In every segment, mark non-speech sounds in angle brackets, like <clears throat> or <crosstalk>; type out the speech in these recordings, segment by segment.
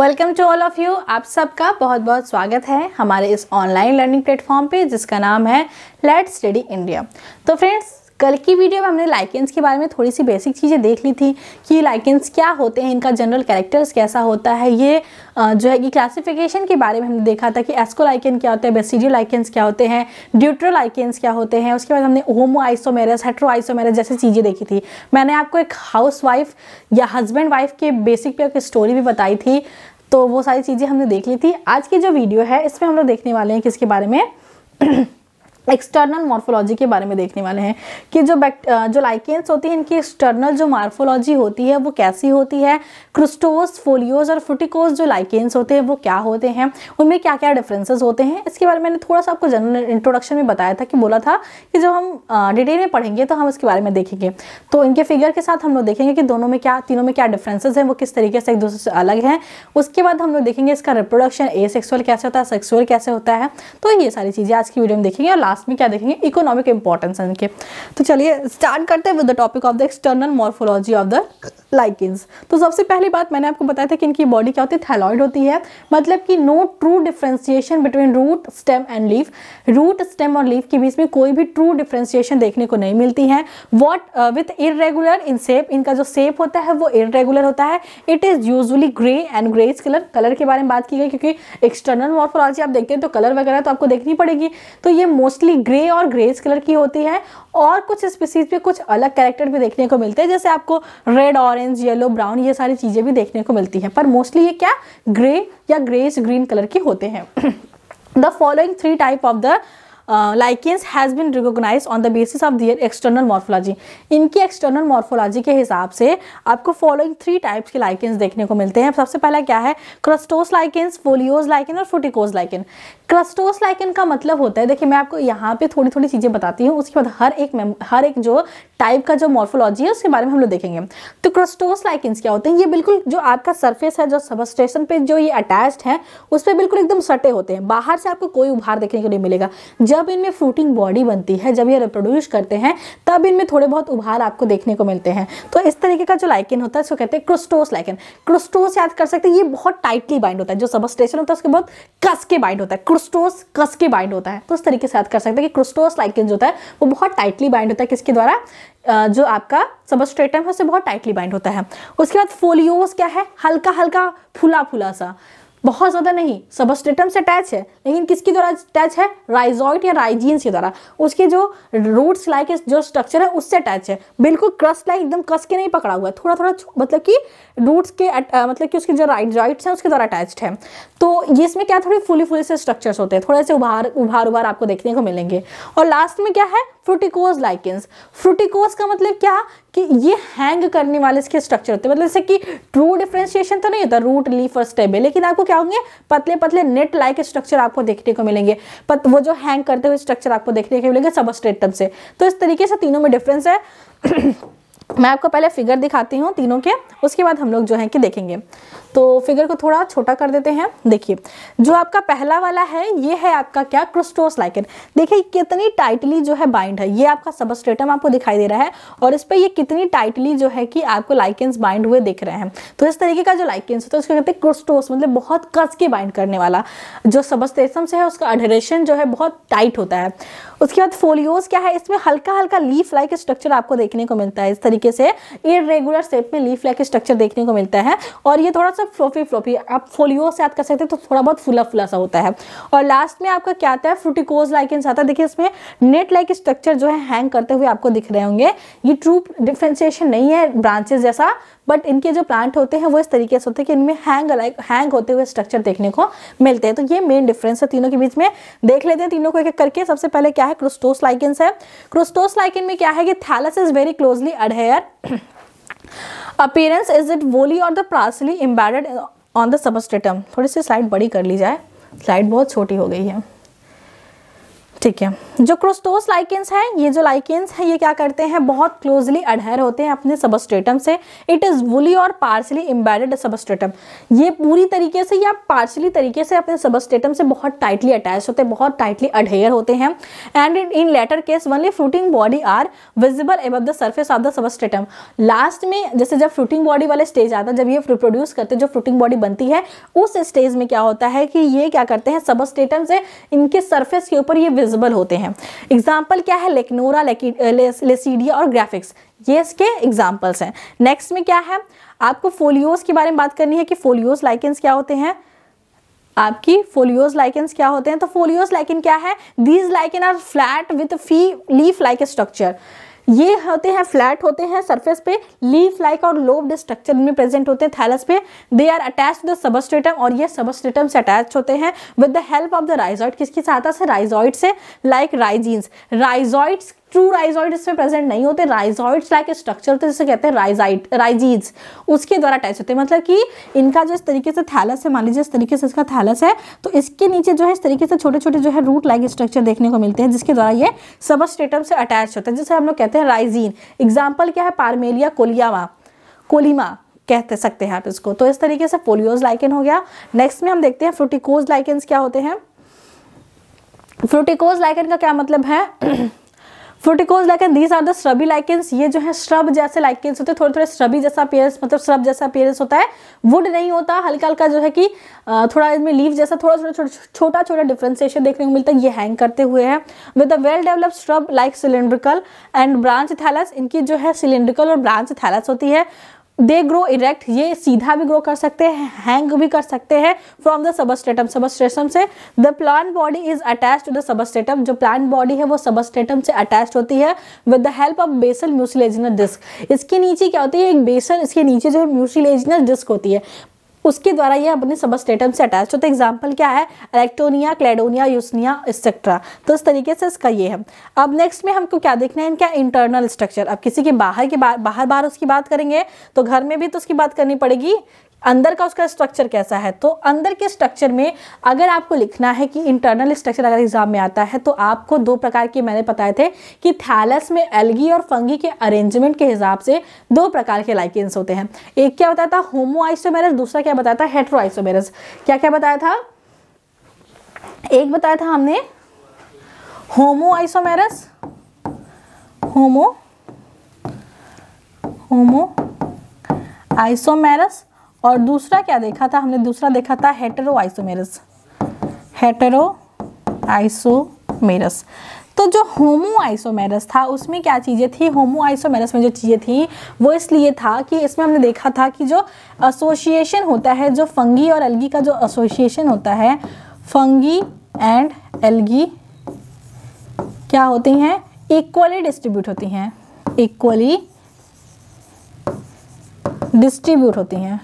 welcome to all of you आप सबका बहुत बहुत स्वागत है हमारे इस ऑनलाइन लर्निंग प्लेटफॉर्म पे जिसका नाम है लेट स्टडी इंडिया तो फ्रेंड्स कल की वीडियो में हमने लाइकेंस के बारे में थोड़ी सी बेसिक चीज़ें देख ली थी कि लाइकेंस क्या होते हैं इनका जनरल कैरेक्टर्स कैसा होता है ये जो है कि क्लासिफिकेशन के बारे में हमने देखा था कि एस्को लाइकेंस क्या होता है बेसिडियो लाइकेंस क्या होते हैं ड्यूट्रो लाइकेंस क्या होते हैं उसके बाद हमने होमो आइसोमेरस हेट्रो आइसोमेरस जैसी चीज़ें देखी थी मैंने आपको एक हाउस वाइफ या हस्बैंड वाइफ के बेसिक पे एक स्टोरी भी बताई थी तो वो सारी चीज़ें हमने देख ली थी आज की जो वीडियो है इसमें हम लोग देखने वाले हैं किसके बारे में <clears throat> एक्सटर्नल मॉर्फोलॉजी के बारे में देखने वाले हैं कि जो बैक्ट जो लाइकेंस होती है इनकी एक्सटर्नल जो मार्फोलॉजी होती है वो कैसी होती है क्रिस्टोस फोलियोज और फुटिकोज जो लाइकेंस होते हैं वो क्या होते हैं उनमें क्या क्या डिफरेंसेस होते हैं इसके बारे में मैंने थोड़ा सा आपको जनरल इंट्रोडक्शन में बताया था कि बोला था कि जब हम डिटेल में पढ़ेंगे तो हम इसके बारे में देखेंगे तो इनके फिगर के साथ हम लोग देखेंगे कि दोनों में क्या तीनों में क्या डिफरेंसेज हैं वो किस तरीके से एक दूसरे से अलग हैं उसके बाद हम लोग देखेंगे इसका रिप्रोडक्शन ए सेक्सुअल कैसे होता है सेक्सुअल कैसे होता है तो ये सारी चीज़ें आज की वीडियो में देखेंगे और लास्ट में क्या देखेंगे इकोनॉमिक इंपॉर्टेंस है इनके तो चलिए स्टार्ट करते हैं with the topic of the external morphology of the lichen तो सबसे पहली बात मैंने आपको बताया था कि इनकी बॉडी क्या होती है थैलॉइड होती है मतलब कि no true differentiation between root stem and leaf root stem और लीफ के बीच में कोई भी ट्रू डिफ्रेंसिएशन देखने को नहीं मिलती है what with irregular in shape इनका जो सेप होता है वो इरेगुलर होता है it is usually grey and greys colour colour के बारे में बात की गई क्योंकि एक्सटर्नल मॉर्फोलॉजी आप देखते हैं तो कलर वगैरह तो आपको देखनी पड़ेगी तो ये मोस्ट मोस्टली ग्रे और ग्रेज कलर की होती है और कुछ स्पीसीज पे कुछ अलग कैरेक्टर भी देखने को मिलते हैं जैसे आपको रेड ऑरेंज येलो ब्राउन ये सारी चीज़ें भी देखने को मिलती हैं पर मोस्टली ये क्या ग्रे या ग्रेस ग्रीन कलर के होते हैं the following three type of the lichens has been recognise on the basis of their external morphology इनकी एक्सटर्नल मॉर्फोलॉजी के हिसाब से आपको फॉलोइंग थ्री टाइप्स के लाइकेंस देखने को मिलते हैं सबसे पहला क्या है क्रस्टोस लाइकेंस फोलियोज लाइकेन और फुटिकोज लाइकेन क्रस्टोस लाइकेन का मतलब होता है देखिए मैं आपको यहाँ पे थोड़ी थोड़ी चीज़ें बताती हूँ उसके बाद हर एक हर एक जो टाइप का जो मॉर्फोलॉजी है उसके बारे में हम लोग देखेंगे तो क्रस्टोस लाइकेंस क्या होते हैं ये बिल्कुल जो आपका सर्फेस है जो सबस्टेशन पर जो ये अटैच्ड है उस पर बिल्कुल एकदम सटे होते हैं बाहर से आपको कोई उभार देखने को नहीं मिलेगा जब इनमें फ्रूटिंग बॉडी बनती है जब ये रिप्रोड्यूस करते हैं तब इनमें थोड़े बहुत उभार आपको देखने को मिलते हैं तो इस तरीके का जो लाइकिन होता है उसको कहते हैं क्रोस्टोस लाइकिन क्रोस्टोस याद कर सकते हैं ये बहुत टाइटली बाइंड होता है जो सबस्टेशन होता है उसके बहुत कस के बाइंड होता है क्रोस्टोस कस के बाइंड होता है तो उस तरीके से याद कर सकते हैं कि क्रोस्टोस लाइकिन जो होता है वो बहुत टाइटली बाइंड होता है किसके द्वारा जो आपका सबस्ट्रेटम है उससे बहुत टाइटली बाइंड होता है उसके बाद फोलियोस क्या है हल्का हल्का फुला फुला सा बहुत ज़्यादा नहीं सबस्टेटम से अटैच है लेकिन किसके द्वारा अटैच है राइजॉइड या राइजीन्स के द्वारा उसके जो रूट्स लाइक जो स्ट्रक्चर है उससे अटैच है बिल्कुल क्रस लाइक एकदम कस के नहीं पकड़ा हुआ है थोड़ा थोड़ा मतलब कि रूट्स के आ, मतलब कि उसके जो राइजॉइड्स हैं उसके द्वारा अटैच्ड है तो ये इसमें क्या थोड़े फुली फुली से स्ट्रक्चर्स होते हैं थोड़े से उभार उभार उभार आपको देखने को मिलेंगे और लास्ट में क्या है फ्रूटिकोज लाइकेंस फ्रूटिकोज का मतलब क्या कि ये हैंग करने वाले इसके स्ट्रक्चर होते हैं मतलब जैसे कि ट्रू डिफ्रेंशिएशन तो नहीं होता रूट लीफ और स्टेबल लेकिन आपको क्या होंगे पतले पतले नेट लाइक स्ट्रक्चर आपको देखने को मिलेंगे पत वो जो हैंग करते हुए स्ट्रक्चर आपको देखने को मिलेंगे सबस्ट्रेटम से तो इस तरीके से तीनों में डिफरेंस है मैं आपको पहले फिगर दिखाती हूँ तीनों के उसके बाद हम लोग जो है कि देखेंगे तो फिगर को थोड़ा छोटा कर देते हैं देखिए जो आपका पहला वाला है ये है आपका क्या क्रिस्टोस लाइकन देखिए कितनी टाइटली जो है बाइंड है ये आपका सबस्टेटम आपको दिखाई दे रहा है और इस पर ये कितनी टाइटली जो है कि आपको लाइकेंस बाइंड हुए दिख रहे हैं तो इस तरीके का जो लाइकेंस होता है उसको कहते हैं क्रिस्टोस मतलब बहुत कस के बाइंड करने वाला जो सबस्टेटम से है उसका अडरेशन जो है बहुत टाइट होता है उसके बाद फोलियोज क्या है इसमें हल्का हल्का लीफ लाइक स्ट्रक्चर आपको देखने को मिलता है इस तरीके से इरेगुलर शेप में लीफ लाइक स्ट्रक्चर देखने को मिलता है और ये थोड़ा सा फ्लोफी फ्लोफी आप फोलियो से याद कर सकते हैं तो थोड़ा बहुत फुला फुला सा होता है और लास्ट में आपका क्या आता है फ्रूटिकोज लाइक इंस आता है देखिए इसमें नेट लाइक स्ट्रक्चर जो है हैंग करते हुए आपको दिख रहे होंगे ये ट्रू डिफ्रेंसिएशन नहीं है ब्रांचेस जैसा बट इनके जो प्लांट होते हैं वो इस तरीके से होते हैं कि इनमें हैंग लाइक हैंग होते हुए स्ट्रक्चर देखने को मिलते हैं तो ये मेन डिफरेंस है तीनों के बीच में देख लेते हैं तीनों को एक एक करके सबसे पहले क्या है है क्रिस्टोस लाइकिन है क्रिस्टोस लाइकिन में क्या है कि thallus is very closely adhere appearance is it wholly और the partly embedded on the substratum थोड़ी सी स्लाइड बड़ी कर ली जाए स्लाइड बहुत छोटी हो गई है ठीक है जो क्रोस्टोस लाइकेंस है ये जो लाइकेंस है ये क्या करते हैं बहुत क्लोजली अडहर होते हैं अपने सबस्टेटम से इट इज़ वुली और पार्सली एम्बेडेड सबस्टेटम ये पूरी तरीके से या पार्सली तरीके से अपने सबस्टेटम से बहुत टाइटली अटैच होते हैं बहुत टाइटली अडहेयर होते हैं and in latter case only fruiting body are visible above the surface of the substratum last में जैसे जब फ्रूटिंग बॉडी वाले स्टेज आता है जब ये प्रोड्यूस करते जो फ्रूटिंग बॉडी बनती है उस स्टेज में क्या होता है कि ये क्या करते हैं सबस्टेटम से इनके सर्फेस के ऊपर ये विजिबल होते हैं एग्जाम्पल क्या है लेकनोरा लेसीडिया uh, और ग्राफिक्स ये इसके एग्जाम्पल्स हैं नेक्स्ट में क्या है आपको फोलियोज़ के बारे में बात करनी है कि फोलियोज़ लाइकेंस क्या होते हैं आपकी फोलियोज लाइकेंस क्या होते हैं तो फोलियोज लाइकिन क्या है these lichen are flat with few leaf like structure ये होते हैं फ्लैट होते हैं सरफेस पे लीफ लाइक और लोब्ड स्ट्रक्चर में प्रेजेंट होते हैं थैलस पे they are attach to the substratum और ये सबस्टेटम से अटैच होते हैं with the help of the rhizoid किसकी सहायता से राइजॉइड से like rhizines rhizoids true rhizoid इसमें प्रेजेंट नहीं होते राइजॉइड्स लाइक स्ट्रक्चर तो जिसे कहते हैं राइजाइट राइजीज उसके द्वारा अटैच होते हैं मतलब कि इनका जो इस तरीके से थैलस है मान लीजिए इस तरीके से इसका थैलस है तो इसके नीचे जो है इस तरीके से छोटे छोटे जो है रूट लाइक स्ट्रक्चर देखने को मिलते हैं जिसके द्वारा ये सबस्टेटम से अटैच होते हैं जिसे हम लोग कहते हैं राइजीन एग्जाम्पल क्या है पारमेलिया कोलियामा कोलिमा कहते सकते हैं आप इसको तो इस तरीके से पोलियोज लाइकन हो गया नेक्स्ट में हम देखते हैं फ्रूटिकोज लाइकन क्या होते हैं फ्रूटिकोज लाइकन का क्या मतलब है <clears throat> fruticose lichen these are the shrubby lichens ये जो है श्रब जैसे लाइकेंस होते हैं थोड़े थोड़े श्रबी जैसा अपियरेंस मतलब श्रब जैसा अपियरेंस होता है वुड नहीं होता हल्का हल्का जो है कि थोड़ा इसमें लीव जैसा थोड़ा थोड़ा छोटा छोटा डिफ्रेंसिएशन देखने को मिलता है ये हैंग करते हुए हैं with a well develop shrub like cylindrical and branch thallus इनकी जो है सिलेंड्रिकल और ब्रांच थैलस होती है दे ग्रो इरेक्ट ये सीधा भी ग्रो कर सकते हैं हैंग भी कर सकते हैं फ्रॉम द सबस्टेटम सबस्टेटम से the plant body is attach to the substratum जो प्लांट बॉडी है वो सबस्टेटम से अटैच होती है with the help of basal mucilaginous disc इसके नीचे क्या होती है एक बेसल इसके नीचे जो है म्यूसिलेजिनल डिस्क होती है उसके द्वारा ये अपने सब स्टेटम से अटैच होते एग्जाम्पल क्या है इलेक्ट्रोनिया क्लेडोनिया यूसनिया एक्सेट्रा तो इस तरीके से इसका ये है अब नेक्स्ट में हमको क्या देखना है इनका इंटरनल स्ट्रक्चर अब किसी के बाहर के बाहर बाहर उसकी बात करेंगे तो घर में भी तो उसकी बात करनी पड़ेगी अंदर का उसका स्ट्रक्चर कैसा है तो अंदर के स्ट्रक्चर में अगर आपको लिखना है कि इंटरनल स्ट्रक्चर अगर एग्जाम में आता है तो आपको दो प्रकार के मैंने बताए थे कि थैलस में एल्गी और फंगी के अरेंजमेंट के हिसाब से दो प्रकार के लाइकेंस होते हैं एक क्या बताया था होमो आइसोमेरस दूसरा क्या बताया था हेट्रो आइसोमेरस क्या क्या बताया था एक बताया था हमने होमो आइसोमेरस होमो होमो आइसोमेरस और दूसरा क्या देखा था हमने दूसरा देखा था हेटरो आइसोमेरस हेटरो आइसोमेरस तो जो होमो आइसोमेरस था उसमें क्या चीज़ें थी होमो आइसोमेरस में जो चीज़ें थी वो इसलिए था कि इसमें हमने देखा था कि जो एसोसिएशन होता है जो फंगी और एल्गी का जो एसोसिएशन होता है फंगी एंड एल्गी क्या होती हैं इक्वली डिस्ट्रीब्यूट होती हैं इक्वली डिस्ट्रीब्यूट होती हैं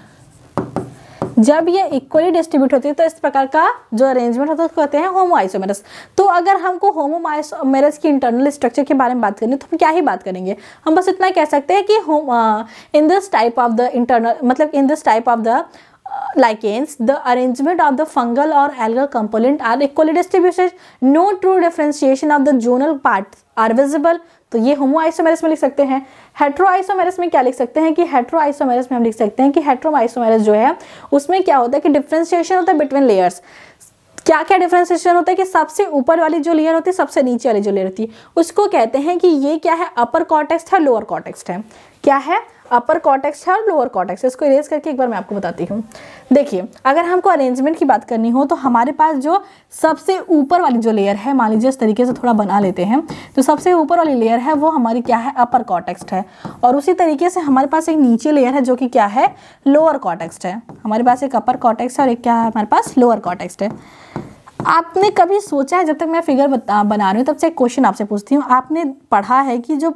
जब ये इक्वली डिस्ट्रीब्यूट होती है तो इस प्रकार का जो अरेंजमेंट होता है उसको कहते हैं आइसोमेरस तो अगर हमको आइसोमेरस की इंटरनल स्ट्रक्चर के बारे में बात करनी है तो हम क्या ही बात करेंगे हम बस इतना कह सकते हैं कि in this type of the internal मतलब in this type of the lichens the arrangement of the fungal और algal component are equally distribution no true differentiation of the zonal part are visible तो ये होमो आइसोमेरस में लिख सकते हैं hetero आइसोमेरस में क्या लिख सकते हैं कि हेट्रो आइसोमेरस में हम लिख सकते हैं कि हेट्रो आइसोमेरस जो है उसमें क्या होता है कि डिफ्रेंशिएशन होता है बिटवीन लेयर्स क्या क्या डिफ्रेंसिएशन होता है कि सबसे ऊपर वाली जो लेयर होती है सबसे नीचे वाली जो लेयर होती है उसको कहते हैं कि ये क्या है अपर कॉन्टेक्सट है लोअर कॉन्टेक्सट है क्या है अपर कॉटेक्स है और लोअर कॉटेक्स इसको इरेज करके एक बार मैं आपको बताती हूँ देखिए अगर हमको अरेंजमेंट की बात करनी हो तो हमारे पास जो सबसे ऊपर वाली जो लेयर है मान लीजिए इस तरीके से थोड़ा बना लेते हैं तो सबसे ऊपर वाली लेयर है वो हमारी क्या है अपर कॉटेक्स्ट है और उसी तरीके से हमारे पास एक नीचे लेयर है जो कि क्या है लोअर कॉटेक्स्ट है हमारे पास एक अपर कॉटेक्स है और एक क्या है हमारे पास लोअर कॉटेक्स्ट है आपने कभी सोचा है जब तक मैं फिगर बना रही हूँ तब से एक क्वेश्चन आपसे पूछती हूँ आपने पढ़ा है कि जो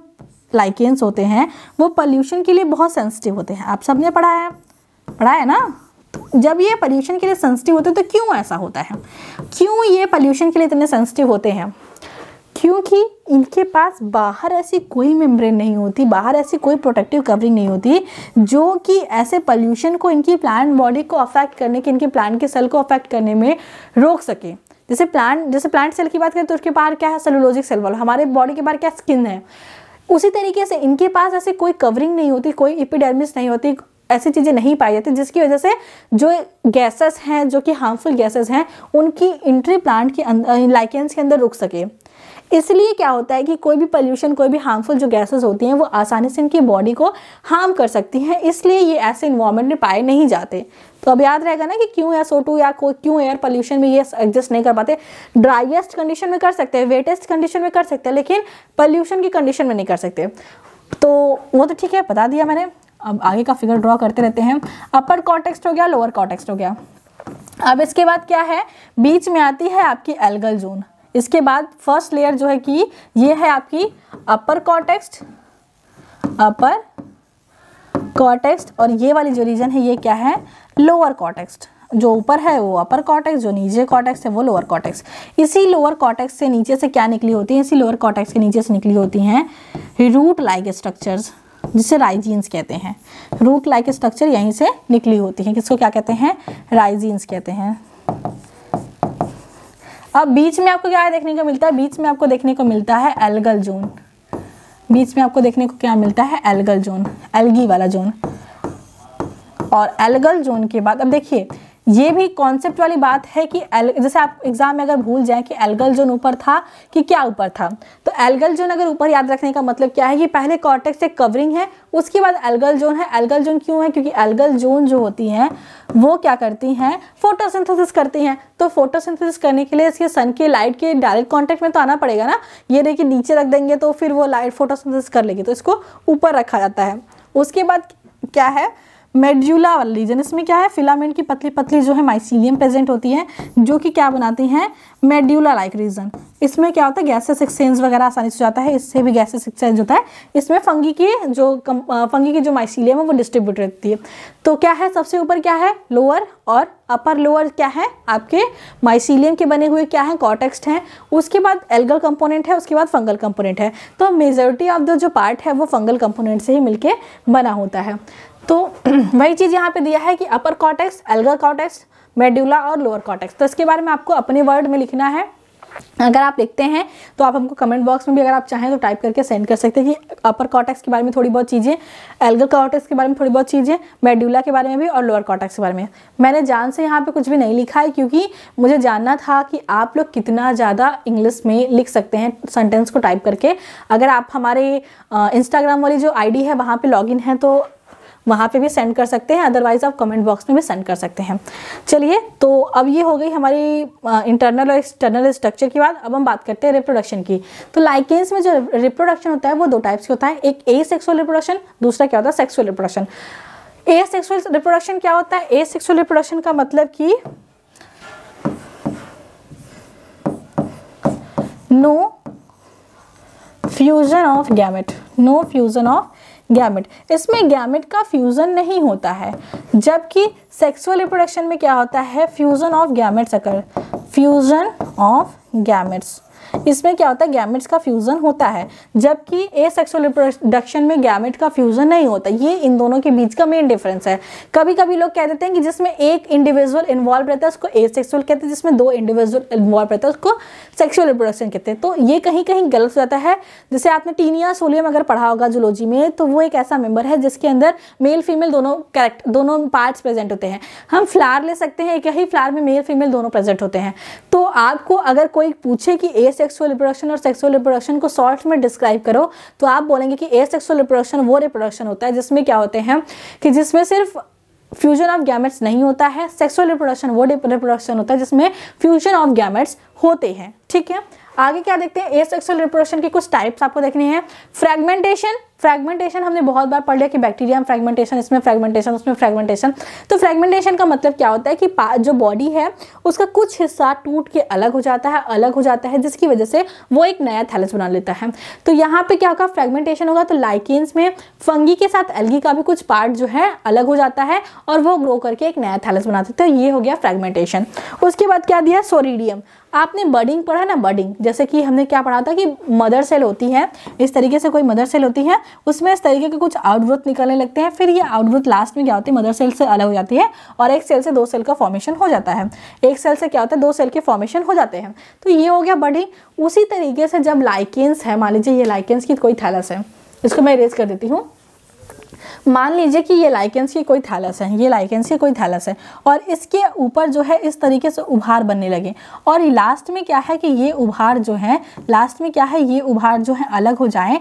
लाइकेंस होते हैं वो पॉल्यूशन के लिए बहुत सेंसिटिव होते हैं आप सबने पढ़ा है पढ़ा है ना जब ये पॉल्यूशन के लिए सेंसिटिव होते हैं तो क्यों ऐसा होता है क्यों ये पॉल्यूशन के लिए इतने सेंसिटिव होते हैं क्योंकि इनके पास बाहर ऐसी कोई मेम्ब्रेन नहीं होती बाहर ऐसी कोई प्रोटेक्टिव कवरिंग नहीं होती जो कि ऐसे पॉल्यूशन को इनकी प्लांट बॉडी को अफेक्ट करने के इनके प्लांट के सेल को अफेक्ट करने में रोक सके जैसे प्लांट जैसे प्लांट सेल की बात करें तो उसके बाहर क्या है सेलोलॉजिक सेल वाल हमारे बॉडी के बाहर क्या स्किन है उसी तरीके से इनके पास ऐसे कोई कवरिंग नहीं होती कोई इपिडर्मिस नहीं होती ऐसी चीज़ें नहीं पाई जाती जिसकी वजह से जो गैसेस हैं जो कि हार्मफुल गैसेस हैं उनकी इंट्री प्लांट के अंदर लाइकेंस के अंदर रुक सके इसलिए क्या होता है कि कोई भी पॉल्यूशन कोई भी हार्मफुल जो गैसेस होती हैं वो आसानी से इनकी बॉडी को हार्म कर सकती हैं इसलिए ये ऐसे इन्वायरमेंट में पाए नहीं जाते तो अब याद रहेगा ना कि क्यों या टू या क्यों एयर पोल्यूशन में ये एडजस्ट नहीं कर पाते ड्राइएस्ट कंडीशन में कर सकते हैं वेटेस्ट कंडीशन में कर सकते हैं लेकिन पॉल्यूशन की कंडीशन में नहीं कर सकते तो वो तो ठीक है बता दिया मैंने अब आगे का फिगर ड्रॉ करते रहते हैं अपर कॉन्टेक्स्ट हो गया लोअर कॉन्टेक्सट हो गया अब इसके बाद क्या है बीच में आती है आपकी एल्गल जोन इसके बाद फर्स्ट लेयर जो है कि ये है आपकी अपर कॉटेक्स्ट अपर कॉटेक्स्ट और ये वाली जो रीजन है ये क्या है लोअर कॉटेक्स्ट जो ऊपर है वो अपर कॉटेक्स जो नीचे कॉटेक्स है वो लोअर कॉटेक्स इसी लोअर कॉटेक्स से नीचे से क्या निकली होती है इसी लोअर कॉटेक्स के नीचे से निकली होती हैं रूट लाइक स्ट्रक्चर्स जिसे राइजीन्स कहते हैं रूट लाइक स्ट्रक्चर यहीं से निकली होती हैं किसको क्या कहते हैं राइजीन्स कहते हैं अब बीच में आपको क्या देखने को मिलता है बीच में आपको देखने को मिलता है एल्गल जोन बीच में आपको देखने को क्या मिलता है एल्गल जोन एल्गी वाला जोन और एल्गल जोन के बाद अब देखिए ये भी कॉन्सेप्ट वाली बात है कि एल जैसे आप एग्जाम में अगर भूल जाएं कि एल्गल जोन ऊपर था कि क्या ऊपर था तो एल्गल जोन अगर ऊपर याद रखने का मतलब क्या है कि पहले कॉर्टेक्स से कवरिंग है उसके बाद एल्गल जोन है एल्गल जोन क्यों है क्योंकि एल्गल जोन जो होती हैं वो क्या करती हैं फोटोसिंथेसिस करती हैं तो फोटोसिंथेसिस करने के लिए इसके सन के लाइट के डायरेक्ट कॉन्टेक्ट में तो आना पड़ेगा ना ये नहीं कि नीचे रख देंगे तो फिर वो लाइट फोटोसिंथेसिस कर लेगी तो इसको ऊपर रखा जाता है उसके बाद क्या है मेड्यूला रीजन इसमें क्या है फिलामेंट की पतली पतली जो है माइसीलियम प्रेजेंट होती है जो कि क्या बनाती हैं मेड्यूला लाइक रीजन इसमें क्या होता है गैसेस एक्सचेंज वगैरह आसानी से जाता है इससे भी गैसेस एक्सचेंज होता है इसमें फंगी की जो कम, फंगी की जो माइसीलियम है वो डिस्ट्रीब्यूट रहती है तो क्या है सबसे ऊपर क्या है लोअर और अपर लोअर क्या है आपके माइसीलियम के बने हुए क्या है कॉटेक्स्ट हैं उसके बाद एल्गल कंपोनेंट है उसके बाद फंगल कंपोनेंट है तो मेजोरिटी ऑफ द जो पार्ट है वो फंगल कंपोनेंट से ही मिलकर बना होता है तो <clears throat> वही चीज़ यहाँ पे दिया है कि upper cortex algal cortex medulla और लोअर कॉटेक्स तो इसके बारे में आपको अपने वर्ड में लिखना है अगर आप लिखते हैं तो आप हमको कमेंट बॉक्स में भी अगर आप चाहें तो टाइप करके सेंड कर सकते हैं कि अपर कॉटेक्स के बारे में थोड़ी बहुत चीज़ें एल्गर कॉटेक्स के बारे में थोड़ी बहुत चीज़ें मेड्यूला के बारे में भी और लोअर कॉटेक्स के बारे में मैंने जान से यहाँ पे कुछ भी नहीं लिखा है क्योंकि मुझे जानना था कि आप लोग कितना ज़्यादा इंग्लिश में लिख सकते हैं सेंटेंस को टाइप करके अगर आप हमारे इंस्टाग्राम वाली जो आई है वहाँ पर लॉग है तो वहाँ पे भी सेंड कर सकते हैं अदरवाइज़ आप कमेंट बॉक्स में भी सेंड कर सकते हैं चलिए तो अब ये हो गई हमारी इंटरनल और एक्सटर्नल स्ट्रक्चर की बात अब हम बात करते हैं रिप्रोडक्शन की तो लाइकेंस में जो रिप्रोडक्शन होता है वो दो टाइप्स के होता है एक ए सेक्सुअल रिप्रोडक्शन दूसरा क्या होता है sexual reproduction asexual reproduction क्या होता है ए सेक्सुअल रिप्रोडक्शन का मतलब कि no fusion of gamete no fusion of gamete इसमें गैमेट का फ्यूज़न नहीं होता है जबकि सेक्सुअल रिप्रोडक्शन में क्या होता है fusion of gametes occur fusion of gametes तो इसमें क्या होता है गैमेट्स का फ्यूज़न होता है जबकि ए सेक्सुअल रिप्रोडक्शन में गैमेट का फ्यूज़न नहीं होता ये इन दोनों के बीच का मेन डिफरेंस है कभी कभी लोग कह देते हैं कि जिसमें एक इंडिविजुअल इन्वॉल्व रहता है उसको ए सेक्सुअल कहते हैं जिसमें दो इंडिविजुअल इन्वॉल्व रहता है उसको सेक्सुअल रिप्रोडक्शन कहते हैं तो ये कहीं कहीं गलत हो जाता है जैसे आपने टीनिया सोलियम अगर पढ़ा होगा जूलॉजी में तो वो एक ऐसा मेम्बर है जिसके अंदर मेल फीमेल दोनों कैरेक्टर दोनों पार्ट्स प्रेजेंट होते हैं हम फ्लार ले सकते हैं एक ही फ्लार में मेल फीमेल दोनों प्रेजेंट होते हैं तो आपको अगर कोई पूछे कि ए सेक्स सेक्सुअल रिप्रोडक्शन और सेक्सुअल रिप्रोडक्शन को शॉर्ट में डिस्क्राइब करो तो आप बोलेंगे कि ए सेक्सुअल रिप्रोडक्शन वो रिप्रोडक्शन होता है जिसमें क्या होते हैं कि जिसमें सिर्फ फ्यूजन ऑफ गैमेट्स नहीं होता है सेक्सुअल रिप्रोडक्शन वो रिप्रोडक्शन होता है जिसमें फ्यूजन ऑफ गैमेट्स होते हैं ठीक है आगे क्या देखते हैं एसेक्सुअल रिप्रोडक्शन के कुछ टाइप्स आपको देखने हैं फ्रेगमेंटेशन फ्रेगमेंटेशन हमने बहुत बार पढ़ लिया कि बैक्टीरिया में फ्रेगमेंटेशन इसमें फ्रेगमेंटेशन उसमें फ्रेगमेंटेशन तो फ्रेगमेंटेशन का मतलब क्या होता है कि जो बॉडी है उसका कुछ हिस्सा टूट के अलग हो जाता है अलग हो जाता है जिसकी वजह से वो एक नया थैलस बना लेता है तो यहाँ पे क्या होगा फ्रेगमेंटेशन होगा तो लाइकेंस में फंगी के साथ एलगी का भी कुछ पार्ट जो है अलग हो जाता है और वो ग्रो करके एक नया थैलस बनाते तो ये हो गया फ्रेगमेंटेशन उसके बाद क्या दिया सोरिडियम आपने बर्डिंग पढ़ा ना बर्डिंग जैसे कि हमने क्या पढ़ा था कि मदर सेल होती है इस तरीके से कोई मदर सेल होती है उसमें इस तरीके के कुछ आउटग्रोथ निकलने लगते हैं फिर ये आउटग्रोथ लास्ट में क्या होती है मदर सेल से अलग हो जाती है और एक सेल से दो सेल का फॉर्मेशन हो जाता है एक सेल से क्या होता है दो सेल के फॉर्मेशन हो जाते हैं तो ये हो गया बर्डिंग उसी तरीके से जब लाइकेंस है मान लीजिए ये लाइकेंस की कोई थैलस है इसको मैं इरेज कर देती हूँ मान लीजिए कि ये लाइकेंस की कोई थैलस है ये लाइकेंस की कोई थैलस है और इसके ऊपर जो है इस तरीके से उभार बनने लगे और लास्ट में क्या है कि ये उभार जो है लास्ट में क्या है ये उभार जो है अलग हो जाए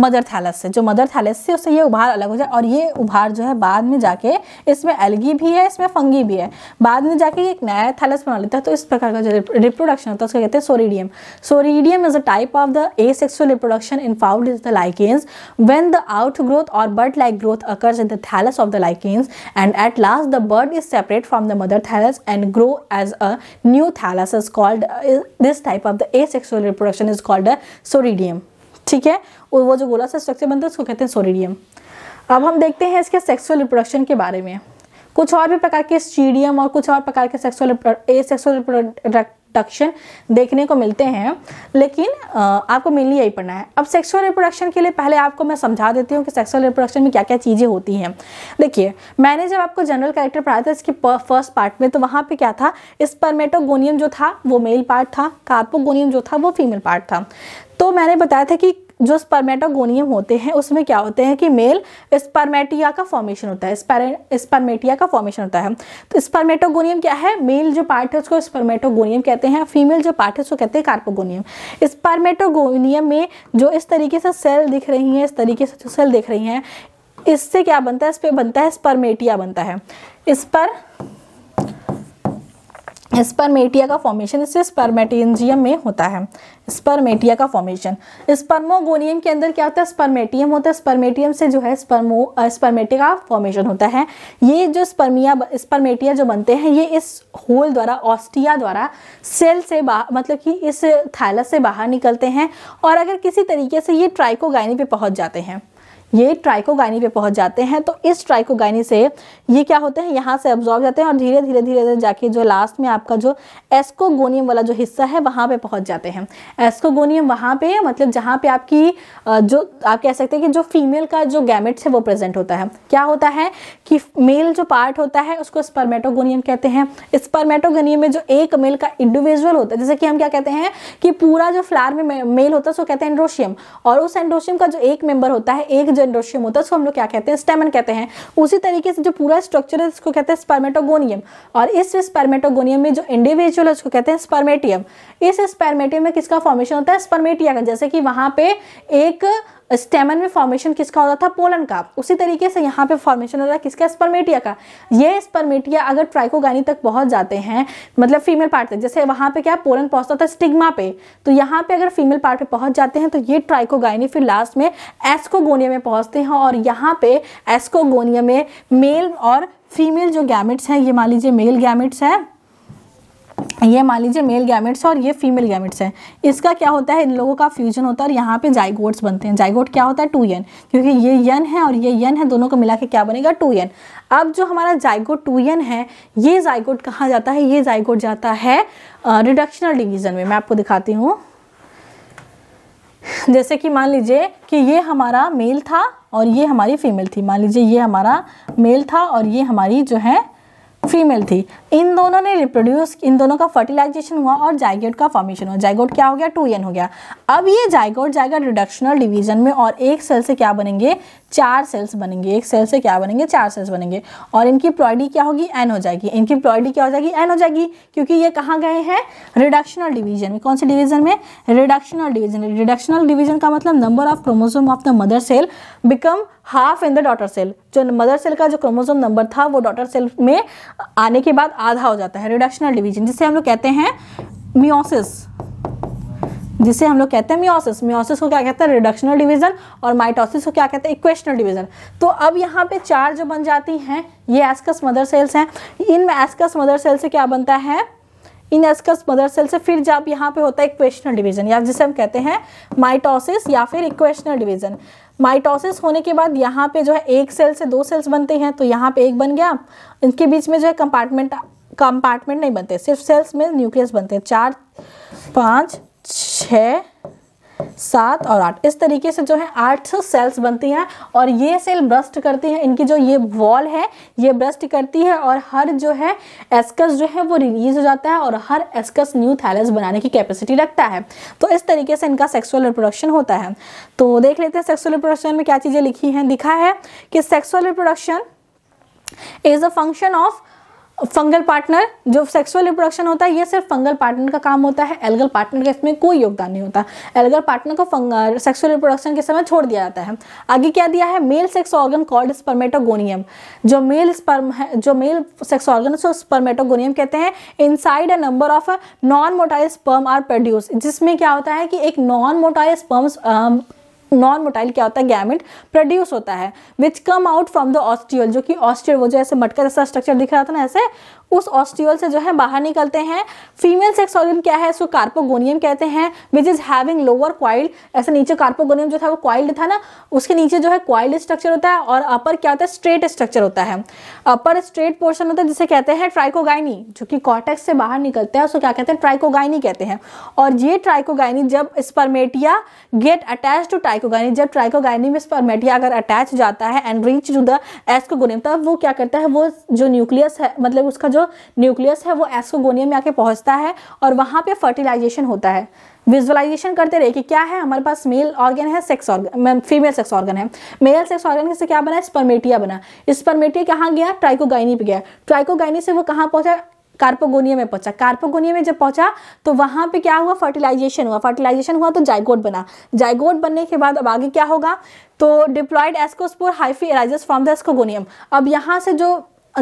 मदर थैलस से जो मदर थैलस से उससे ये उभार अलग हो जाए और ये उभार जो है बाद में जाके इसमें एलगी भी है इसमें फंगी भी है बाद में जाके एक नया थैलस बना लेता है तो इस प्रकार का जो रिप्रोडक्शन होता है उसको कहते हैं soredium soredium is a type of the asexual reproduction in found is the lichens when the out growth or bud like growth occurs in the thallus of the lichens and at last the bud is separate from the mother thallus and grow as a new thallus is called this type of the asexual reproduction is called a soredium ठीक है और वो जो गोला सा structure बनता है उसको कहते हैं सोरेडियम अब हम देखते हैं इसके सेक्सुअल रिप्रोडक्शन के बारे में कुछ और भी प्रकार के स्टीडियम और कुछ और प्रकार के सेक्सुअल ए सेक्सुअल रिप्रोडक्शन देखने को मिलते हैं लेकिन आपको मेनली यही पढ़ना है अब सेक्सुअल रिप्रोडक्शन के लिए पहले आपको मैं समझा देती हूँ कि सेक्सुअल रिप्रोडक्शन में क्या क्या चीज़ें होती हैं देखिए मैंने जब आपको जनरल कैरेक्टर पढ़ाया था इसके फर्स्ट पार्ट में तो वहाँ पर क्या था स्पर्मेटोगोनियम जो था वो मेल पार्ट था कार्पोगोनियम जो था वो फीमेल पार्ट था तो मैंने बताया था कि जो स्पर्मेटोगोनियम होते हैं उसमें क्या होते हैं कि मेल स्पर्मेटिया का फॉर्मेशन होता है स्पर्मेटिया का फॉर्मेशन होता है तो स्पर्मेटोगोनियम क्या है मेल जो पार्ट है उसको स्पर्मेटोगोनियम कहते हैं फीमेल जो पार्ट है उसको कहते हैं कार्पोगोनियम स्पर्मेटोगोनियम में जो इस तरीके से सेल दिख रही हैं इस तरीके से सेल दिख रही हैं इससे क्या बनता है इस पर बनता है स्पर्मेटिया बनता है इस पर स्पर्मेटिया का फॉर्मेशन इससे स्पर्मेटेंजियम में होता है स्पर्मेटिया का फॉर्मेशन स्पर्मोगोनियम के अंदर क्या होता है स्पर्मेटियम होता है स्पर्मेटियम से जो है स्पर्मो स्पर्मेटिया का फॉर्मेशन होता है ये जो स्पर्मिया स्पर्मेटिया जो बनते हैं ये इस होल द्वारा ऑस्टिया द्वारा सेल से बाहर मतलब कि इस थैलस से बाहर निकलते हैं और अगर किसी तरीके से ये ट्राइकोगाइनी पे पहुंच जाते हैं ये ट्राइकोगाइनी पे पहुंच जाते हैं तो इस ट्राइकोगाइनी से ये क्या होते हैं यहाँ से अब्जॉर्व जाते हैं और धीरे धीरे धीरे धीरे जाके जो लास्ट में आपका जो एस्कोगोनियम वाला जो हिस्सा है वहाँ पे पहुँच जाते हैं एस्कोगोनियम वहाँ पे मतलब जहाँ पे आपकी जो आप कह सकते हैं कि जो फीमेल का जो गैमेट्स है वो प्रेजेंट होता है क्या होता है कि मेल जो पार्ट होता है उसको स्पर्मेटोगोनियम कहते हैं स्पर्मेटोगोनियम में जो एक मेल का इंडिविजुअल होता है जैसे कि हम क्या कहते हैं कि पूरा जो फ्लार में मेल होता है उसको कहते हैं एंड्रोशियम और उस एंड्रोशियम का जो एक मेम्बर होता है एक जो एंडोशियम होता है उसको हम लोग क्या कहते हैं स्टेमन कहते हैं उसी तरीके से जो पूरा स्ट्रक्चर है उसको कहते हैं स्पर्मेटोगोनियम और इस स्पर्मेटोगोनियम में जो इंडिविजुअल है उसको कहते हैं स्पर्मेटियम इस स्पर्मेटियम में किसका फॉर्मेशन होता है स्पर्मेटिया का जैसे कि वहां पे एक स्टेमन में फॉर्मेशन किसका होता था पोलन का उसी तरीके से यहाँ पे फॉर्मेशन होता है किसका स्पर्मेटिया का ये स्पर्मेटिया अगर ट्राइकोगानी तक पहुँच जाते हैं मतलब फीमेल पार्ट तक जैसे वहाँ पे क्या पोलन पहुँचता था स्टिग्मा पे तो यहाँ पे अगर फीमेल पार्ट पे पहुँच जाते हैं तो ये ट्राइकोगानी फिर लास्ट में एस्कोगोनिया में पहुँचते हैं और यहाँ पे एस्कोगोनिया में मेल और फीमेल जो गैमिट्स हैं ये मान लीजिए मेल गैमिट्स हैं ये मान लीजिए मेल गैमेट्स और ये फीमेल गैमेट्स है इसका क्या होता है इन लोगों का फ्यूजन होता है और यहाँ पे जाइगोट्स बनते हैं जाइगोट क्या होता है टू एन क्योंकि ये यन है और ये यन है दोनों को मिला के क्या बनेगा टू एन अब जो हमारा जाइगोट टू एन है ये जाइगोट कहाँ जाता है ये जाइगोट जाता है रिडक्शनल डिवीजन में मैं आपको दिखाती हूँ जैसे कि मान लीजिए कि ये हमारा मेल था और ये हमारी फीमेल थी मान लीजिए ये हमारा मेल था और ये हमारी जो है फीमेल थी इन दोनों ने रिप्रोड्यूस इन दोनों का फर्टिलाइजेशन हुआ और जाइगोट का फॉर्मेशन हुआ जाइगोट क्या हो गया टू एन हो गया अब ये जाइगोट जाएगा रिडक्शनल डिवीजन में और एक सेल से क्या बनेंगे चार सेल्स बनेंगे एक सेल से क्या बनेंगे चार सेल्स बनेंगे और इनकी प्रॉयडी क्या होगी एन हो जाएगी इनकी प्रॉयडी क्या हो जाएगी एन हो जाएगी क्योंकि ये कहाँ गए हैं रिडक्शनल डिवीजन में कौन से डिवीजन में रिडक्शनल डिवीजन रिडक्शनल डिवीजन का मतलब number of chromosome of the mother cell become half in the daughter cell जो मदर सेल का जो क्रोमोसोम नंबर था वो डॉटर सेल में आने के बाद आधा हो जाता है रिडक्शनल डिवीजन जिसे हम लोग कहते हैं मियोसिस जिसे हम लोग कहते हैं मियोसिस मियोसिस को क्या कहते हैं रिडक्शनल डिवीजन और माइटोसिस को क्या कहते हैं इक्वेशनल डिवीजन तो अब यहाँ पे चार जो बन जाती हैं ये एस्कस मदर सेल्स हैं इन एस्कस मदर सेल से क्या बनता है इन एस्कस मदर सेल से फिर जब यहाँ पे होता है इक्वेशनल डिवीजन या जिसे हम कहते हैं माइटोसिस या फिर इक्वेशनल डिवीजन माइटोसिस होने के बाद यहाँ पे जो है एक सेल से दो सेल्स बनते हैं तो यहाँ पे एक बन गया इनके बीच में जो है कंपार्टमेंट कंपार्टमेंट नहीं बनते सिर्फ सेल्स में न्यूक्लियस बनते हैं चार पाँच छ सात और आठ इस तरीके से जो है आठ सेल्स बनती हैं और ये सेल ब्रस्ट करती हैं इनकी जो ये वॉल है ये ब्रस्ट करती है और हर जो है एस्कस जो है वो रिलीज हो जाता है और हर एस्कस न्यू थैलस बनाने की कैपेसिटी रखता है तो इस तरीके से इनका सेक्सुअल रिप्रोडक्शन होता है तो देख लेते हैं सेक्सुअल रिप्रोडक्शन में क्या चीज़ें लिखी हैं दिखा है कि sexual reproduction is a function of fungal partner जो सेक्सुअल रिप्रोडक्शन होता है ये सिर्फ फंगल पार्टनर का काम होता है एल्गल पार्टनर का इसमें कोई योगदान नहीं होता एल्गल पार्टनर को सेक्सुअल रिप्रोडक्शन के समय छोड़ दिया जाता है आगे क्या दिया है male sex organ called spermatogonium जो मेल स्पर्म है जो मेल सेक्स ऑर्गन उसको स्पर्मेटोगोनियम कहते हैं inside a number of non motile sperm are produce जिसमें क्या होता है कि एक non motile sperms non motile क्या होता है गैमेट प्रोड्यूस होता है which come out from the ostreal जो कि ऑस्ट्रियल वो जो ऐसे मटका जैसा स्ट्रक्चर दिख रहा था ना ऐसे उस ऑस्ट्रियल से जो है बाहर निकलते हैं फीमेल सेक्स ऑर्गन क्या है इसको कार्पोगोनियम कहते हैं which is having lower coiled ऐसे नीचे कार्पोगोनियम जो था वो क्वाइल्ड था ना उसके नीचे जो है क्वाइल्ड स्ट्रक्चर होता है और अपर क्या होता है स्ट्रेट स्ट्रक्चर होता है अपर स्ट्रेट पोर्शन होता है जिसे कहते हैं ट्राइकोगाइनी जो कि कॉटेक्स से बाहर निकलते हैं उसको क्या कहते हैं ट्राइकोगाइनी कहते हैं और ये ट्राइकोगाइनी जब spermatia get attach to trichogyne जब ट्राइकोगाइनी में स्पर्मेटिया अगर अटैच जाता है and reach to the ascogonium तब वो क्या करता है वो जो न्यूक्लियस है मतलब उसका जो न्यूक्लियस है वो एस्कोगोनियम में आके पहुंचता है और वहां पे फर्टिलाइजेशन होता है विजुअलाइजेशन करते रहे कि क्या है हमारे पास मेल ऑर्गन है sex organ female sex organ है मेल सेक्स ऑर्गन से क्या बना स्पर्मेटिया बना स्पर्मेटिया कहाँ गया ट्राइकोगाइनी पे गया ट्राइकोगाइनी से वो कहाँ पहुंचा कार्पोगोनिया में पहुंचा कार्पोगोनिया में जब पहुंचा तो वहां पे क्या हुआ फर्टिलाइजेशन हुआ फर्टिलाइजेशन हुआ तो जाइगोट बना जाइगोट बनने के बाद अब आगे क्या होगा तो diploid ascospore hyphae arises from the ascogonium अब यहाँ से जो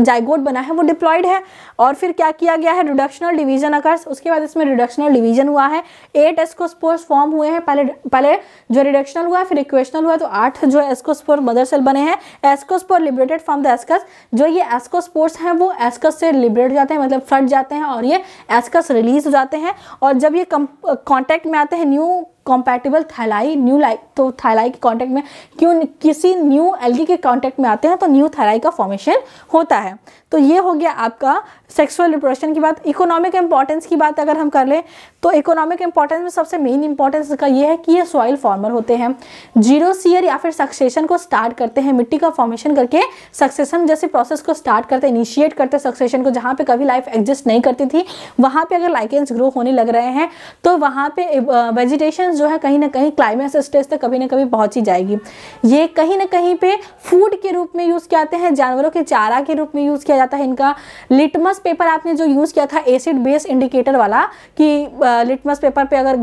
जायगोट बना है वो डिप्लॉयड है और फिर क्या किया गया है रिडक्शनल डिवीजन अकर्स उसके बाद इसमें रिडक्शनल डिवीजन हुआ है एट एस्कोस्पोर फॉर्म हुए हैं पहले पहले जो रिडक्शनल हुआ फिर इक्वेशनल हुआ तो आठ जो एस्कोस्पोर मदर सेल बने हैं ascospore liberated from the ascus जो ये एस्कोस्पोर्स हैं वो एस्कस से लिबरेट जाते हैं मतलब फट जाते हैं और ये एस्कस रिलीज हो जाते हैं और जब ये कॉन्टैक्ट में आते हैं new compatible thalli new like तो थैलाई के कॉन्टैक्ट में क्यों किसी न्यू एल्गी के कॉन्टेक्ट में आते हैं तो न्यू थैलाई का फॉर्मेशन होता है तो ये हो गया आपका सेक्सुअल रिप्रोडक्शन की बात इकोनॉमिक इंपॉर्टेंस की बात अगर हम कर लें तो इकोनॉमिक इंपॉर्टेंस में सबसे मेन इंपॉर्टेंस का ये है कि ये सॉइल फॉर्मर होते हैं जीरो सीयर या फिर सक्सेशन को स्टार्ट करते हैं मिट्टी का फॉर्मेशन करके सक्सेशन जैसे प्रोसेस को स्टार्ट करते इनिशिएट करते सक्सेशन को जहाँ पे कभी लाइफ एग्जिस्ट नहीं करती थी वहाँ पे अगर लाइकेंस ग्रो होने लग रहे हैं तो वहाँ पे वेजिटेशन डिस्टेंस जो है कहीं ना कहीं क्लाइमेक्स स्टेज तक कभी ना कभी पहुंच ही जाएगी ये कहीं ना कहीं पे फूड के रूप में यूज़ किया जाते हैं जानवरों के चारा के रूप में यूज़ किया जाता है इनका लिटमस पेपर आपने जो यूज़ किया था एसिड बेस इंडिकेटर वाला कि लिटमस पेपर पे अगर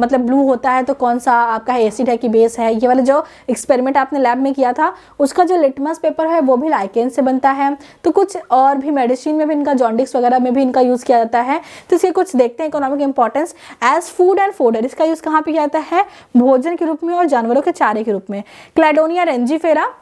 मतलब ब्लू होता है तो कौन सा आपका एसिड है कि बेस है ये वाला जो एक्सपेरिमेंट आपने लैब में किया था उसका जो लिटमस पेपर है वो भी लाइकेन से बनता है तो कुछ और भी मेडिसिन में भी इनका जॉन्डिक्स वगैरह में भी इनका यूज़ किया जाता है तो इसके कुछ देखते हैं economic importance as food and fodder इसका यूज़ कहाँ पर जाता है भोजन के रूप में और जानवरों के चारे के रूप में क्लेडोनिया रेंजीफेरा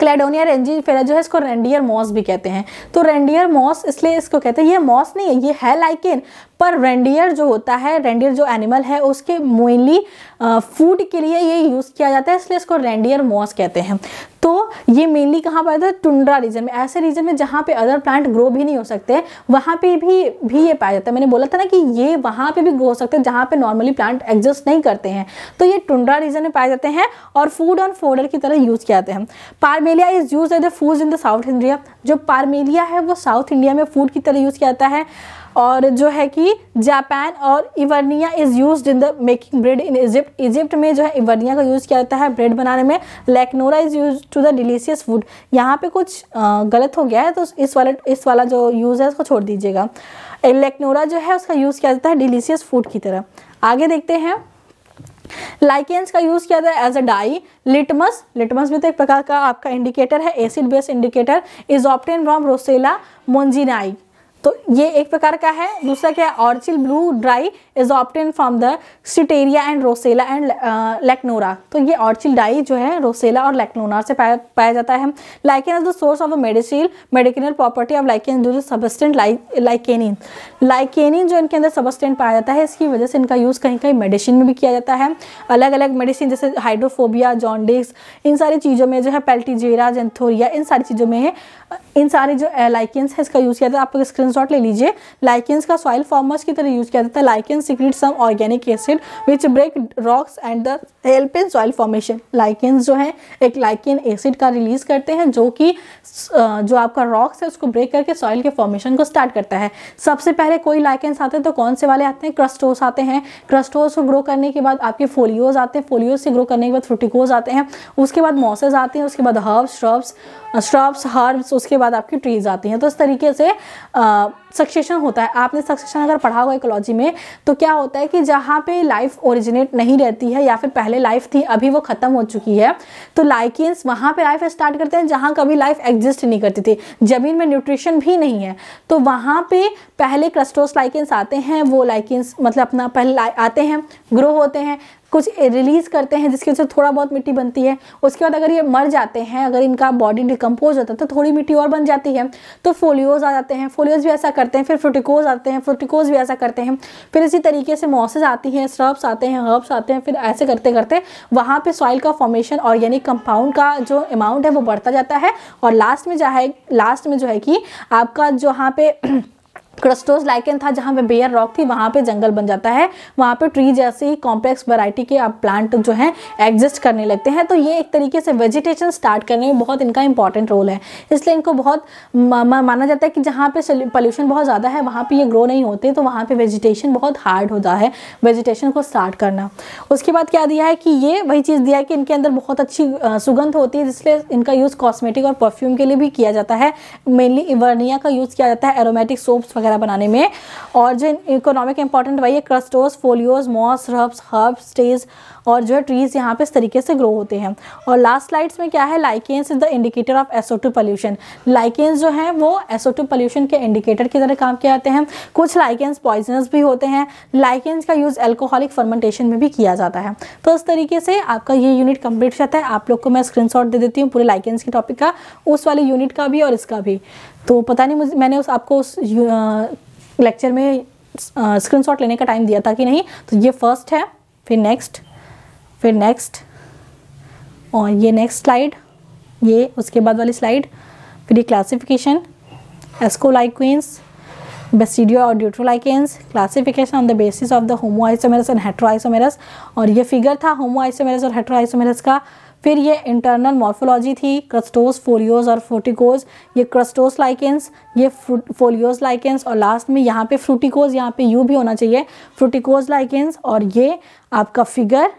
क्लेडोनिया फेरा जो है इसको रेंडियर मॉस भी कहते हैं तो रेंडियर मॉस इसलिए इसको कहते हैं ये मॉस नहीं है ये है लाइकेन पर रेंडियर जो होता है रेंडियर जो एनिमल है उसके मेनली फूड के लिए ये यूज़ किया जाता है इसलिए इसको रेंडियर मॉस कहते हैं तो ये मेनली कहाँ पर जाता है टुंड्रा रीजन में ऐसे रीजन में जहाँ पे अदर प्लांट ग्रो भी नहीं हो सकते वहाँ पे भी भी ये पाया जाता है मैंने बोला था ना कि ये वहाँ पे भी ग्रो हो सकते हैं जहाँ पे नॉर्मली प्लांट एग्जिस्ट नहीं करते हैं तो ये टुंड्रा रीजन में पाए जाते हैं और फूड ऑन फोडर की तरह यूज़ किया जाते हैं Parmelia is use as a food in the South India जो पारमेलिया है वो साउथ इंडिया में फूड की तरह यूज़ किया जाता है और जो है कि जापान और Evernia is use in the making bread in Egypt Egypt में जो है इवर्निया का यूज़ किया जाता है ब्रेड बनाने में Lecanora is used to the delicious food यहाँ पे कुछ गलत हो गया है तो इस वाला इस वाला जो यूज़ है उसको छोड़ दीजिएगा लेकनोरा जो है उसका यूज़ किया जाता है डिलीशियस फूड की तरह आगे देखते हैं लाइकेंस का यूज़ किया जाता है as a dye litmus litmus भी तो एक प्रकार का आपका इंडिकेटर है acid base indicator is obtained from Roccella montagnei तो ये एक प्रकार का है दूसरा क्या है orchil blue dye is obtained from the Cetraria and Roccella and Lecanora तो ये ऑर्चिल ड्राई जो है रोसेला और लेक्नोरा से पाया पाया जाता है lichen is the source of a medicine medicinal property of lichen जो सबस्टेंट लाइकेनिन लाइकेनिन जो इनके अंदर सबस्टेंट पाया जाता है इसकी वजह से इनका यूज़ कहीं कहीं मेडिसिन में भी किया जाता है अलग अलग मेडिसिन जैसे हाइड्रोफोबिया जॉन्डिक्स इन सारी चीज़ों में जो है पेल्टीजेरा जेंथोरिया इन सारी चीज़ों में इन सारी जो लाइकेंस uh, है इसका यूज़ किया जाता है आपको स्क्रीन स्क्रीनशॉट ले लीजिए लाइकेंस का सॉइल फॉर्मर्स की तरह यूज किया जाता है lichen secrete some organic acid which break rocks and the help in soil formation lichens जो है एक लाइकेन एसिड का रिलीज करते हैं जो कि जो आपका रॉक्स है उसको ब्रेक करके सॉइल के फॉर्मेशन को स्टार्ट करता है सबसे पहले कोई लाइकेंस आते हैं तो कौन से वाले आते हैं क्रस्टोस आते हैं क्रस्टोस को ग्रो करने के बाद आपके फोलियोज आते हैं फोलियोज से ग्रो करने के बाद फ्रूटिकोज आते हैं उसके बाद मॉसेज आते हैं उसके बाद हर्ब्स श्रब्स श्रब्स हर्ब्स उसके बाद आपकी ट्रीज आती हैं तो इस तरीके से आ, सक्सेशन होता है आपने सक्सेशन अगर पढ़ा होगा इकोलॉजी में तो क्या होता है कि जहाँ पे लाइफ ओरिजिनेट नहीं रहती है या फिर पहले लाइफ थी अभी वो ख़त्म हो चुकी है तो लाइकेंस वहाँ पे लाइफ स्टार्ट करते हैं जहाँ कभी लाइफ एग्जिस्ट नहीं करती थी ज़मीन में न्यूट्रिशन भी नहीं है तो वहाँ पर पहले क्रस्टोस लाइकेंस आते हैं वो लाइकेंस मतलब अपना पहले आते हैं ग्रो होते हैं कुछ रिलीज़ करते हैं जिसकी वजह से थोड़ा बहुत मिट्टी बनती है उसके बाद अगर ये मर जाते हैं अगर इनका बॉडी डिकम्पोज होता है तो थोड़ी मिट्टी और बन जाती है तो फोलियोज आ जाते हैं फोलियोज भी ऐसा करते हैं फिर फ्रोटिकोज आते हैं फ्रोटिकोज भी ऐसा करते हैं फिर इसी तरीके से मॉसेज आती हैं स्रब्स आते हैं हर्ब्स आते हैं फिर ऐसे करते करते वहाँ पर सॉइल का फॉर्मेशन ऑर्गेनिक कंपाउंड का जो अमाउंट है वो बढ़ता जाता है और लास्ट में जो है लास्ट में जो है कि आपका जहाँ पे <clears throat> क्रस्टोज लाइकन था जहाँ पे बेयर रॉक थी वहाँ पे जंगल बन जाता है वहाँ पे ट्री जैसे ही कॉम्प्लेक्स वैरायटी के आप प्लांट जो हैं एग्जिस्ट करने लगते हैं तो ये एक तरीके से वेजिटेशन स्टार्ट करने में बहुत इनका इंपॉर्टेंट रोल है इसलिए इनको बहुत माना जाता है कि जहाँ पे पॉल्यूशन बहुत ज़्यादा है वहाँ पर ये ग्रो नहीं होते तो वहाँ पर वेजिटेशन बहुत हार्ड होता है वेजिटेशन को स्टार्ट करना उसके बाद क्या दिया है कि ये वही चीज़ दिया है कि इनके अंदर बहुत अच्छी सुगंध होती है जिसलिए इनका यूज़ कॉस्मेटिक और परफ्यूम के लिए भी किया जाता है मेनली वर्निया का यूज़ किया जाता है एरोमेटिक सोप्स वगैरह बनाने में और जो इकोनॉमिक इंपॉर्टेंट वही है crustose foliose moss shrubs herb stage और जो है ट्रीज़ यहाँ पे इस तरीके से ग्रो होते हैं और लास्ट स्लाइड्स में क्या है lichens is the indicator of S O two pollution lichens जो है वो एसो टू पॉल्यूशन के इंडिकेटर की तरह काम किया जाते हैं कुछ लाइकेंस पॉइजनस भी होते हैं लाइकेंस का यूज़ एल्कोहलिक फर्मेंटेशन में भी किया जाता है तो इस तरीके से आपका ये यूनिट कंप्लीट हो जाता है आप लोग को मैं स्क्रीन दे देती हूँ पूरे लाइकेंस के टॉपिक का उस वाले यूनिट का भी और इसका भी तो पता नहीं मुझे मैंने उस आपको उस लेक्चर में स्क्रीन शॉट लेने का टाइम दिया था कि नहीं तो ये फर्स्ट है फिर नेक्स्ट फिर नेक्स्ट और ये नेक्स्ट स्लाइड ये उसके बाद वाली स्लाइड फिर ये क्लासिफिकेशन एस्कोलाइक्वेंस बेसिडियो और deuterolichens classification on the basis of the homo isomerous and hetero isomerous और ये फिगर था होमो आइसोमेरस और हेट्रो आइसोमेरस का फिर ये इंटरनल मॉर्फोलॉजी थी क्रस्टोस फोलियोज और फोटिकोज ये क्रस्टोस लाइकेंस ये फोलियोज लाइकेंस और लास्ट में यहाँ पे फ्रूटिकोज यहाँ पे यू भी होना चाहिए फ्रूटिकोज लाइकेंस और ये आपका फिगर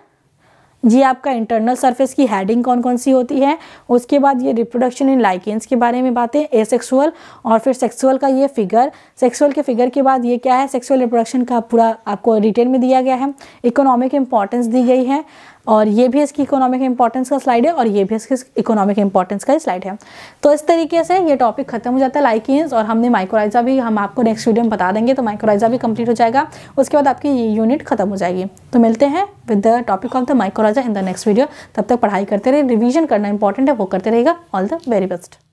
जी आपका इंटरनल सरफेस की हेडिंग कौन कौन सी होती है उसके बाद ये रिप्रोडक्शन इन लाइकेंस के बारे में बातें ए सेक्सुअल और फिर सेक्सुअल का ये फिगर सेक्सुअल के फिगर के बाद ये क्या है सेक्सुअल रिप्रोडक्शन का पूरा आपको डिटेल में दिया गया है इकोनॉमिक इंपॉर्टेंस दी गई है और ये भी इसकी इकोनॉमिक इंपॉर्टेंस का स्लाइड है और ये भी इसकी इकोनॉमिक इंपॉर्टेंस का स्लाइड है तो इस तरीके से ये टॉपिक खत्म हो जाता है लाइकिन्स और हमने माइक्रोराइजा भी हम आपको नेक्स्ट वीडियो में बता देंगे तो माइक्रोराइजा भी कंप्लीट हो जाएगा उसके बाद आपकी ये यूनिट खत्म हो जाएगी तो मिलते हैं with the topic of the mycorrhiza in the next video तब तक पढ़ाई करते रहे रिविजन करना इंपॉर्टेंट है वो करते रहेगा ऑल द वेरी बेस्ट